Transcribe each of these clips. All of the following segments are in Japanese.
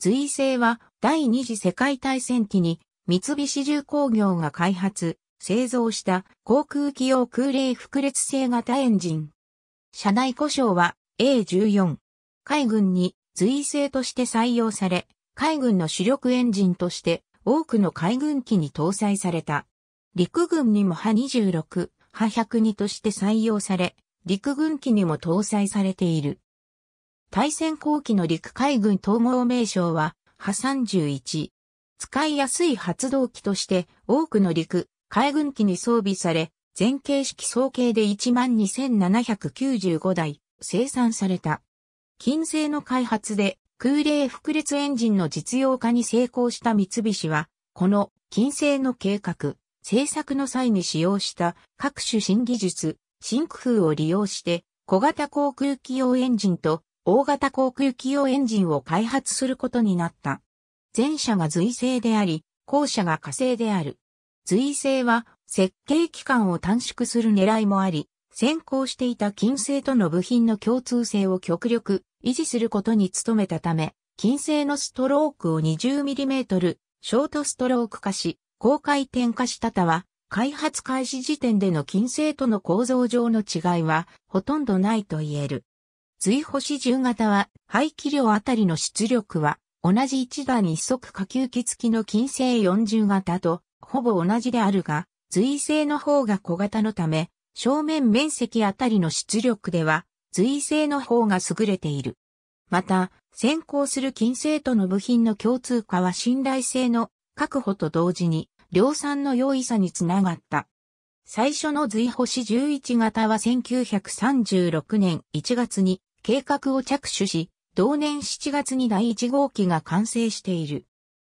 随性は第二次世界大戦期に三菱重工業が開発、製造した航空機用空冷複列性型エンジン。車内故障は A14。海軍に随性として採用され、海軍の主力エンジンとして多くの海軍機に搭載された。陸軍にも派26、派102として採用され、陸軍機にも搭載されている。大戦後期の陸海軍統合名称は、波31。使いやすい発動機として多くの陸、海軍機に装備され、全形式総計で12,795台生産された。金製の開発で空冷複列エンジンの実用化に成功した三菱は、この金製の計画、制作の際に使用した各種新技術、新工夫を利用して、小型航空機用エンジンと大型航空機用エンジンを開発することになった。前者が随性であり、後者が火星である。随性は設計期間を短縮する狙いもあり、先行していた金星との部品の共通性を極力維持することに努めたため、金星のストロークを 20mm ショートストローク化し、高回転化したたは、開発開始時点での金星との構造上の違いはほとんどないと言える。随星10型は、排気量あたりの出力は、同じ一段一足下級機付きの金星40型と、ほぼ同じであるが、随星の方が小型のため、正面面積あたりの出力では、随星の方が優れている。また、先行する金星との部品の共通化は信頼性の確保と同時に、量産の容易さにつながった。最初の随星11型は1936年1月に計画を着手し、同年7月に第1号機が完成している。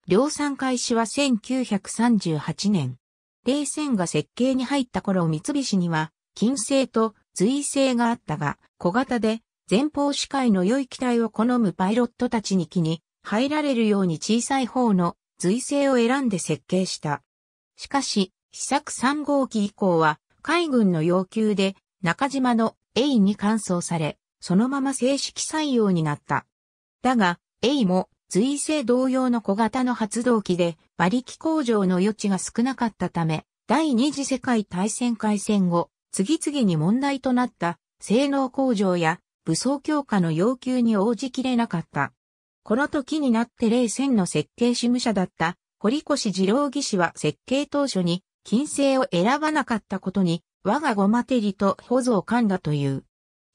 量産開始は1938年。冷戦が設計に入った頃三菱には、金星と随星があったが、小型で前方視界の良い機体を好むパイロットたちに気に入られるように小さい方の随星を選んで設計した。しかし、試作3号機以降は海軍の要求で中島の A に換装され、そのまま正式採用になった。だが、A も随性同様の小型の発動機で馬力工場の余地が少なかったため、第二次世界大戦開戦後、次々に問題となった性能向上や武装強化の要求に応じきれなかった。この時になって冷戦の設計事務者だった堀越二郎技師は設計当初に金星を選ばなかったことに我がごまてりと保存を噛んだという。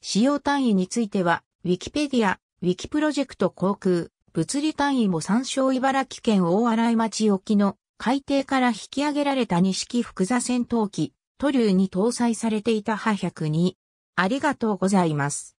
使用単位については、ウィキペディア、ウィキプロジェクト航空、物理単位も参照茨城県大洗町沖の海底から引き上げられた錦福座戦闘機、トリューに搭載されていた波102。ありがとうございます。